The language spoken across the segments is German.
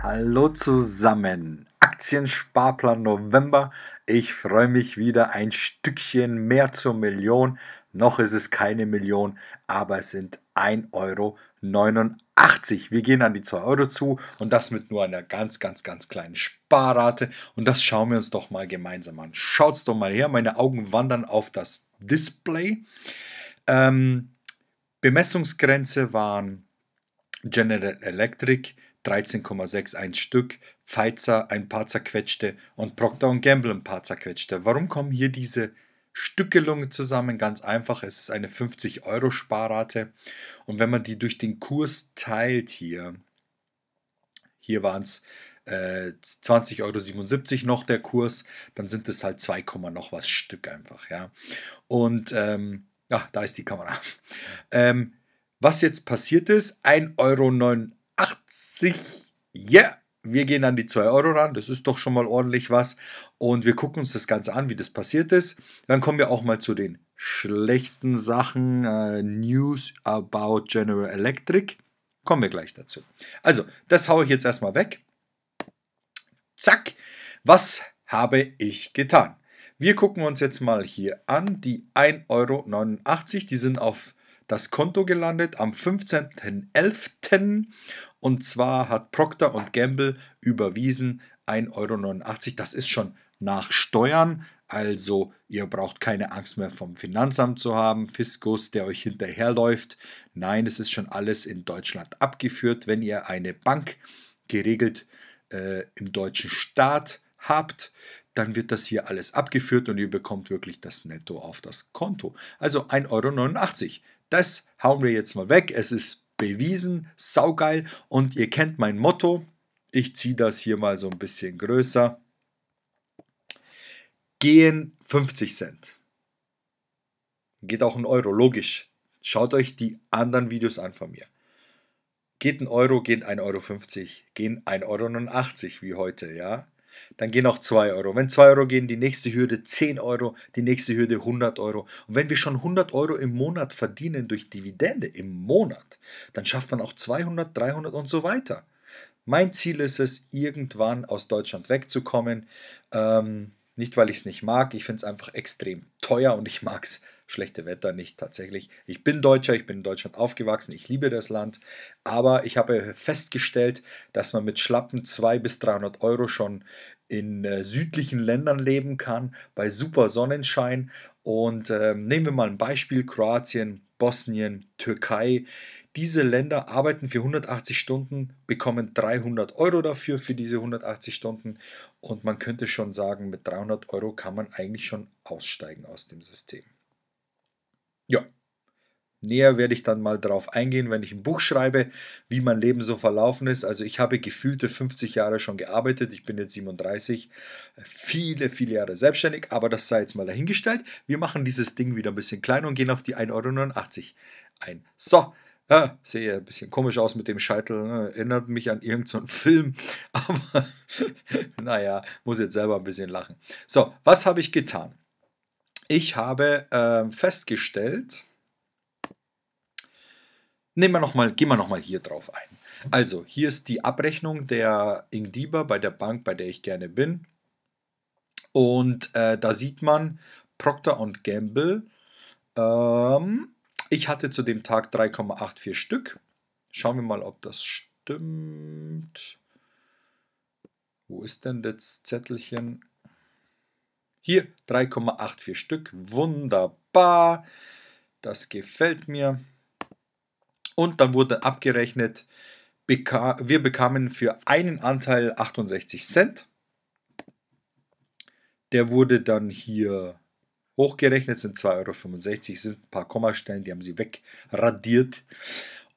Hallo zusammen. Aktiensparplan November. Ich freue mich wieder ein Stückchen mehr zur Million. Noch ist es keine Million, aber es sind 1,89 Euro. Wir gehen an die 2 Euro zu und das mit nur einer ganz, ganz, ganz kleinen Sparrate. Und das schauen wir uns doch mal gemeinsam an. Schaut's doch mal her. Meine Augen wandern auf das Display. Ähm, Bemessungsgrenze waren General Electric 13,61 Stück, Pfizer ein paar zerquetschte und Procter Gamble ein paar zerquetschte. Warum kommen hier diese Stückelungen zusammen? Ganz einfach, es ist eine 50-Euro-Sparrate und wenn man die durch den Kurs teilt hier, hier waren es äh, 20,77 Euro noch der Kurs, dann sind es halt 2, noch was Stück einfach, ja. Und ähm, ja, da ist die Kamera. Ähm, was jetzt passiert ist, 1,89 Euro 80. Yeah! Wir gehen an die 2 Euro ran, das ist doch schon mal ordentlich was. Und wir gucken uns das Ganze an, wie das passiert ist. Dann kommen wir auch mal zu den schlechten Sachen. Äh, News about General Electric. Kommen wir gleich dazu. Also, das haue ich jetzt erstmal weg. Zack, was habe ich getan? Wir gucken uns jetzt mal hier an, die 1,89 Euro. Die sind auf das Konto gelandet am 15.11. Und zwar hat Procter Gamble überwiesen 1,89 Euro. Das ist schon nach Steuern. Also ihr braucht keine Angst mehr vom Finanzamt zu haben, Fiskus, der euch hinterherläuft. Nein, es ist schon alles in Deutschland abgeführt. Wenn ihr eine Bank geregelt äh, im deutschen Staat habt, dann wird das hier alles abgeführt und ihr bekommt wirklich das Netto auf das Konto. Also 1,89 Euro. Das hauen wir jetzt mal weg. Es ist bewiesen, saugeil. Und ihr kennt mein Motto. Ich ziehe das hier mal so ein bisschen größer. Gehen 50 Cent. Geht auch ein Euro, logisch. Schaut euch die anderen Videos an von mir. Geht ein Euro, geht 1,50 Euro, gehen 1,89 Euro wie heute, ja dann gehen auch 2 Euro. Wenn 2 Euro gehen, die nächste Hürde 10 Euro, die nächste Hürde 100 Euro. Und wenn wir schon 100 Euro im Monat verdienen durch Dividende im Monat, dann schafft man auch 200, 300 und so weiter. Mein Ziel ist es, irgendwann aus Deutschland wegzukommen. Ähm, nicht, weil ich es nicht mag, ich finde es einfach extrem teuer und ich mag es schlechte Wetter nicht tatsächlich. Ich bin Deutscher, ich bin in Deutschland aufgewachsen, ich liebe das Land, aber ich habe festgestellt, dass man mit schlappen 200 bis 300 Euro schon in äh, südlichen Ländern leben kann, bei super Sonnenschein. Und äh, nehmen wir mal ein Beispiel, Kroatien, Bosnien, Türkei. Diese Länder arbeiten für 180 Stunden, bekommen 300 Euro dafür für diese 180 Stunden und man könnte schon sagen, mit 300 Euro kann man eigentlich schon aussteigen aus dem System. Ja, Näher werde ich dann mal darauf eingehen, wenn ich ein Buch schreibe, wie mein Leben so verlaufen ist. Also ich habe gefühlte 50 Jahre schon gearbeitet, ich bin jetzt 37, viele, viele Jahre selbstständig, aber das sei jetzt mal dahingestellt. Wir machen dieses Ding wieder ein bisschen kleiner und gehen auf die 1,89 Euro ein. So, äh, sehe ein bisschen komisch aus mit dem Scheitel, ne? erinnert mich an irgendeinen so Film, aber naja, muss jetzt selber ein bisschen lachen. So, was habe ich getan? Ich habe äh, festgestellt, Nehmen wir noch mal, gehen wir nochmal hier drauf ein. Also, hier ist die Abrechnung der Ingdiba bei der Bank, bei der ich gerne bin. Und äh, da sieht man Procter Gamble. Ähm, ich hatte zu dem Tag 3,84 Stück. Schauen wir mal, ob das stimmt. Wo ist denn das Zettelchen? Hier 3,84 Stück. Wunderbar. Das gefällt mir. Und dann wurde abgerechnet, wir bekamen für einen Anteil 68 Cent. Der wurde dann hier hochgerechnet, sind 2,65 Euro, sind ein paar Kommastellen, die haben sie wegradiert.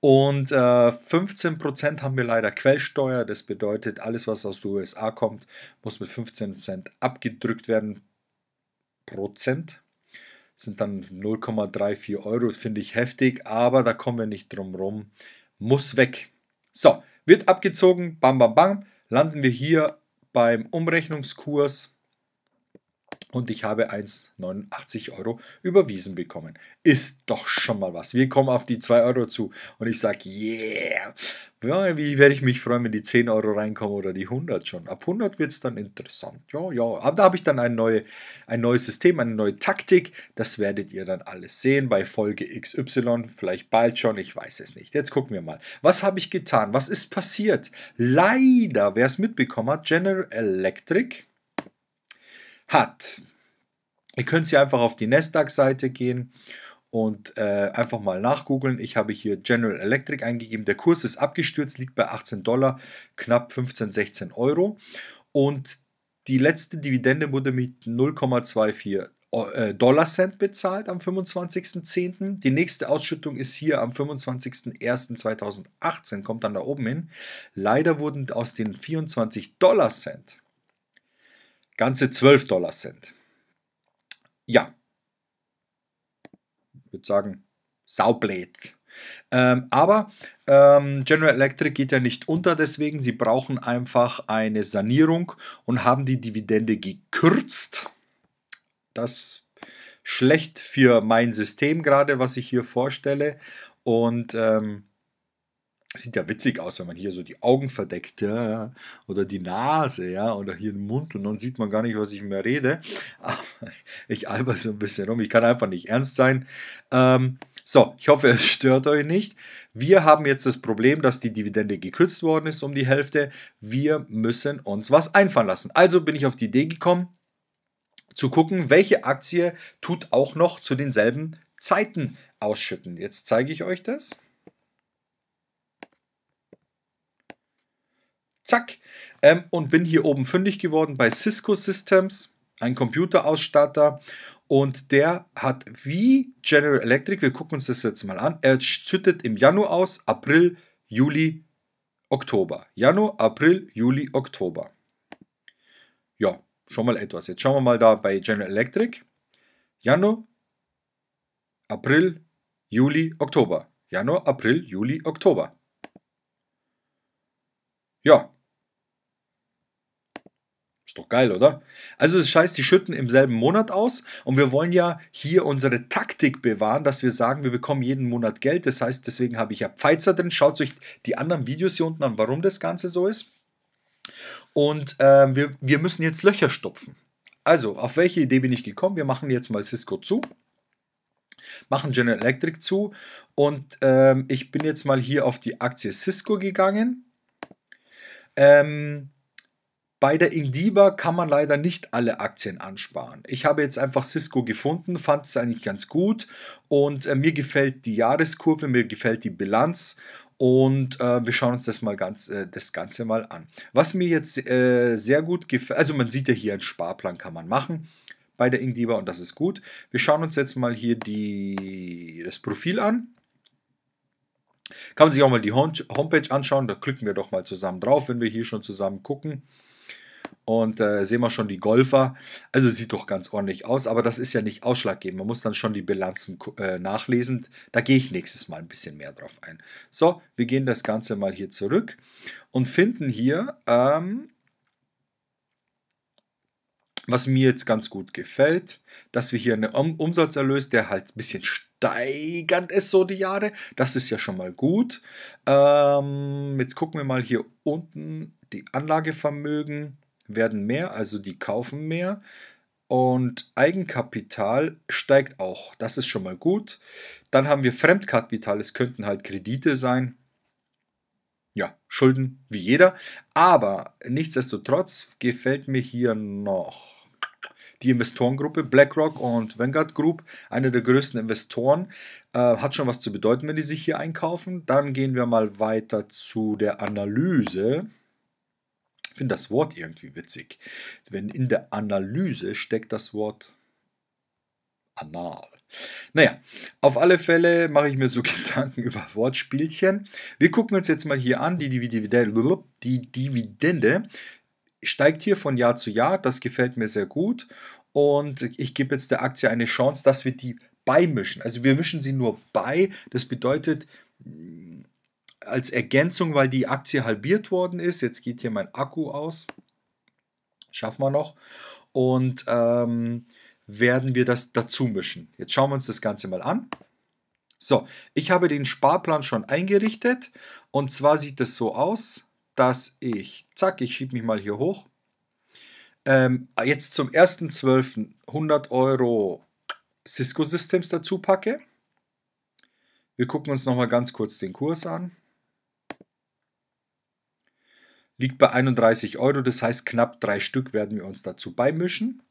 Und äh, 15% haben wir leider Quellsteuer. Das bedeutet, alles, was aus den USA kommt, muss mit 15 Cent abgedrückt werden. Prozent sind dann 0,34 Euro, finde ich heftig, aber da kommen wir nicht drum rum. Muss weg. So, wird abgezogen, bam, bam, bam, landen wir hier beim Umrechnungskurs und ich habe 1,89 Euro überwiesen bekommen. Ist doch schon mal was. Wir kommen auf die 2 Euro zu und ich sage, yeah. Ja, wie werde ich mich freuen, wenn die 10 Euro reinkommen oder die 100 schon. Ab 100 wird es dann interessant. Ja, ja. Aber da habe ich dann ein, neue, ein neues System, eine neue Taktik. Das werdet ihr dann alles sehen bei Folge XY. Vielleicht bald schon, ich weiß es nicht. Jetzt gucken wir mal. Was habe ich getan? Was ist passiert? Leider, wer es mitbekommen hat, General Electric hat. Ihr könnt hier einfach auf die Nasdaq-Seite gehen und äh, einfach mal nachgoogeln. Ich habe hier General Electric eingegeben. Der Kurs ist abgestürzt, liegt bei 18 Dollar, knapp 15, 16 Euro. Und die letzte Dividende wurde mit 0,24 äh, Dollar Cent bezahlt am 25.10. Die nächste Ausschüttung ist hier am 25.01.2018, kommt dann da oben hin. Leider wurden aus den 24 Dollar Cent ganze 12 Dollar sind. Ja, ich würde sagen, saublät. Ähm, aber ähm, General Electric geht ja nicht unter, deswegen sie brauchen einfach eine Sanierung und haben die Dividende gekürzt. Das schlecht für mein System gerade, was ich hier vorstelle. Und ähm, sieht ja witzig aus, wenn man hier so die Augen verdeckt, ja, oder die Nase, ja, oder hier den Mund und dann sieht man gar nicht, was ich mehr rede. Aber ich alber so ein bisschen rum, ich kann einfach nicht ernst sein. Ähm, so, ich hoffe, es stört euch nicht. Wir haben jetzt das Problem, dass die Dividende gekürzt worden ist um die Hälfte. Wir müssen uns was einfallen lassen. Also bin ich auf die Idee gekommen, zu gucken, welche Aktie tut auch noch zu denselben Zeiten ausschütten. Jetzt zeige ich euch das. zack, ähm, und bin hier oben fündig geworden bei Cisco Systems, ein Computerausstatter. Und der hat wie General Electric, wir gucken uns das jetzt mal an, er schüttet im Januar aus, April, Juli, Oktober. Januar, April, Juli, Oktober. Ja, schon mal etwas. Jetzt schauen wir mal da bei General Electric. Januar, April, Juli, Oktober. Januar, April, Juli, Oktober. Ja, doch geil, oder? Also das Scheiß, die schütten im selben Monat aus und wir wollen ja hier unsere Taktik bewahren, dass wir sagen, wir bekommen jeden Monat Geld. Das heißt, deswegen habe ich ja Pfeizer drin. Schaut euch die anderen Videos hier unten an, warum das Ganze so ist. Und äh, wir, wir müssen jetzt Löcher stopfen. Also, auf welche Idee bin ich gekommen? Wir machen jetzt mal Cisco zu machen General Electric zu und ähm, ich bin jetzt mal hier auf die Aktie Cisco gegangen. Ähm, bei der Indiba kann man leider nicht alle Aktien ansparen. Ich habe jetzt einfach Cisco gefunden, fand es eigentlich ganz gut und äh, mir gefällt die Jahreskurve, mir gefällt die Bilanz und äh, wir schauen uns das mal ganz äh, das Ganze mal an. Was mir jetzt äh, sehr gut gefällt, also man sieht ja hier einen Sparplan kann man machen bei der Indiba und das ist gut. Wir schauen uns jetzt mal hier die, das Profil an. Kann man sich auch mal die Homepage anschauen, da klicken wir doch mal zusammen drauf, wenn wir hier schon zusammen gucken. Und äh, sehen wir schon die Golfer. Also sieht doch ganz ordentlich aus, aber das ist ja nicht ausschlaggebend. Man muss dann schon die Bilanzen äh, nachlesen. Da gehe ich nächstes Mal ein bisschen mehr drauf ein. So, wir gehen das Ganze mal hier zurück und finden hier, ähm, was mir jetzt ganz gut gefällt, dass wir hier einen um Umsatzerlös, der halt ein bisschen steigernd ist, so die Jahre. Das ist ja schon mal gut. Ähm, jetzt gucken wir mal hier unten die Anlagevermögen werden mehr, also die kaufen mehr. Und Eigenkapital steigt auch. Das ist schon mal gut. Dann haben wir Fremdkapital. Es könnten halt Kredite sein. Ja, Schulden wie jeder. Aber nichtsdestotrotz gefällt mir hier noch die Investorengruppe BlackRock und Vanguard Group, eine der größten Investoren, äh, hat schon was zu bedeuten, wenn die sich hier einkaufen. Dann gehen wir mal weiter zu der Analyse. Ich finde das Wort irgendwie witzig. Wenn in der Analyse steckt das Wort anal. Naja, auf alle Fälle mache ich mir so Gedanken über Wortspielchen. Wir gucken uns jetzt mal hier an, die Dividende, die Dividende steigt hier von Jahr zu Jahr, das gefällt mir sehr gut und ich gebe jetzt der Aktie eine Chance, dass wir die beimischen. Also wir mischen sie nur bei, das bedeutet, als Ergänzung, weil die Aktie halbiert worden ist. Jetzt geht hier mein Akku aus. Schaffen wir noch. Und ähm, werden wir das dazu mischen. Jetzt schauen wir uns das Ganze mal an. So, ich habe den Sparplan schon eingerichtet. Und zwar sieht es so aus, dass ich, zack, ich schiebe mich mal hier hoch. Ähm, jetzt zum 1.12. 100 Euro Cisco Systems dazu packe. Wir gucken uns nochmal ganz kurz den Kurs an liegt bei 31 Euro. Das heißt, knapp drei Stück werden wir uns dazu beimischen.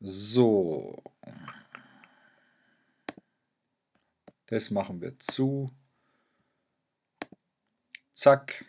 So. Das machen wir zu. Zack.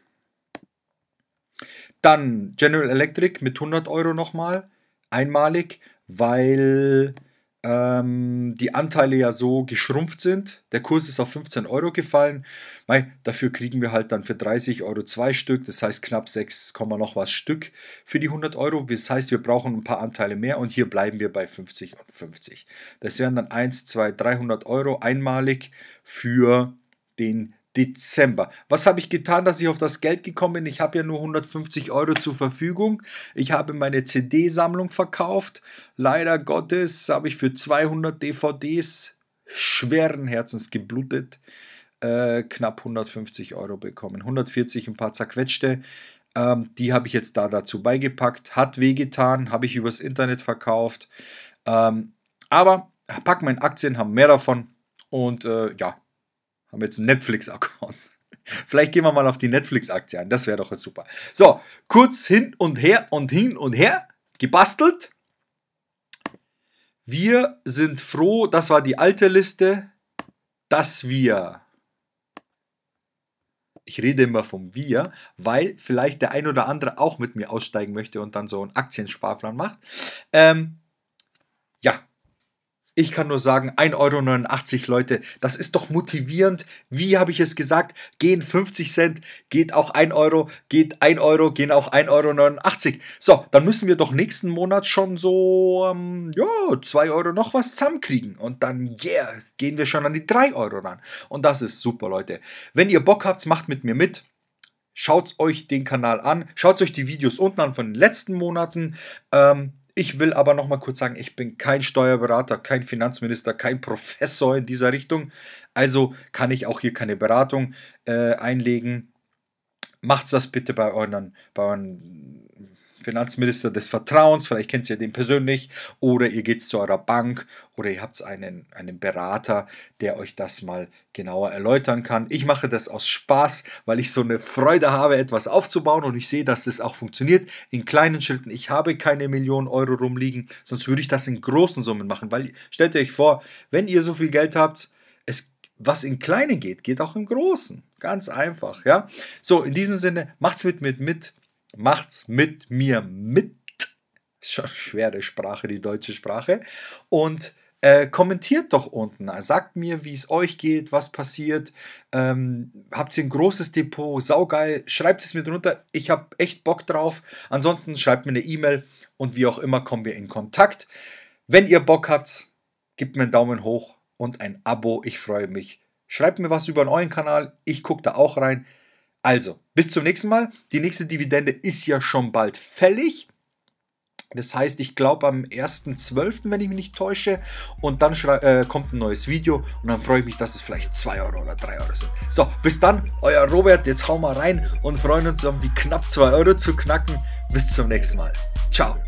Dann General Electric mit 100 Euro nochmal. Einmalig, weil ähm, die Anteile ja so geschrumpft sind. Der Kurs ist auf 15 Euro gefallen. Mei, dafür kriegen wir halt dann für 30 Euro zwei Stück, das heißt knapp 6, noch was Stück für die 100 Euro. Das heißt, wir brauchen ein paar Anteile mehr und hier bleiben wir bei 50 und 50. Das wären dann 1, 2, 300 Euro einmalig für den Dezember. Was habe ich getan, dass ich auf das Geld gekommen bin? Ich habe ja nur 150 Euro zur Verfügung. Ich habe meine CD-Sammlung verkauft. Leider Gottes habe ich für 200 DVDs schweren Herzens geblutet. Äh, knapp 150 Euro bekommen. 140 ein paar zerquetschte. Ähm, die habe ich jetzt da dazu beigepackt. Hat wehgetan, habe ich übers Internet verkauft. Ähm, aber meine Aktien haben mehr davon. Und äh, ja, haben jetzt einen Netflix-Account. Vielleicht gehen wir mal auf die Netflix-Aktie ein. Das wäre doch jetzt super. So, kurz hin und her und hin und her gebastelt. Wir sind froh, das war die alte Liste, dass wir. Ich rede immer vom Wir, weil vielleicht der ein oder andere auch mit mir aussteigen möchte und dann so einen Aktiensparplan macht. Ähm, ich kann nur sagen, 1,89 Euro, Leute, das ist doch motivierend. Wie habe ich es gesagt? Gehen 50 Cent, geht auch 1 Euro, geht 1 Euro, gehen auch 1,89 Euro. So, dann müssen wir doch nächsten Monat schon so, ähm, ja, 2 Euro noch was zusammenkriegen. Und dann, yeah, gehen wir schon an die 3 Euro ran. Und das ist super, Leute. Wenn ihr Bock habt, macht mit mir mit. Schaut euch den Kanal an, schaut euch die Videos unten an von den letzten Monaten. Ähm, ich will aber noch mal kurz sagen, ich bin kein Steuerberater, kein Finanzminister, kein Professor in dieser Richtung. Also kann ich auch hier keine Beratung äh, einlegen. Macht das bitte bei euren, bei euren Finanzminister des Vertrauens, vielleicht kennt ihr den persönlich, oder ihr geht zu eurer Bank oder ihr habt einen, einen Berater, der euch das mal genauer erläutern kann. Ich mache das aus Spaß, weil ich so eine Freude habe, etwas aufzubauen und ich sehe, dass das auch funktioniert. In kleinen Schritten. Ich habe keine Millionen Euro rumliegen, sonst würde ich das in großen Summen machen, weil stellt euch vor, wenn ihr so viel Geld habt, es was in Kleinen geht, geht auch im Großen. Ganz einfach, ja. So, in diesem Sinne, macht's mit, mit, mit. Macht's mit mir mit. Ist schon schwere Sprache, die deutsche Sprache. Und äh, kommentiert doch unten. Also sagt mir, wie es euch geht, was passiert. Ähm, habt ihr ein großes Depot? Saugeil. Schreibt es mir drunter. Ich habe echt Bock drauf. Ansonsten schreibt mir eine E-Mail und wie auch immer kommen wir in Kontakt. Wenn ihr Bock habt, gebt mir einen Daumen hoch und ein Abo. Ich freue mich. Schreibt mir was über euren Kanal. Ich gucke da auch rein. Also, bis zum nächsten Mal. Die nächste Dividende ist ja schon bald fällig. Das heißt, ich glaube am 1.12., wenn ich mich nicht täusche. Und dann äh, kommt ein neues Video. Und dann freue ich mich, dass es vielleicht 2 Euro oder 3 Euro sind. So, bis dann, euer Robert. Jetzt hau mal rein und freuen uns, um die knapp 2 Euro zu knacken. Bis zum nächsten Mal. Ciao.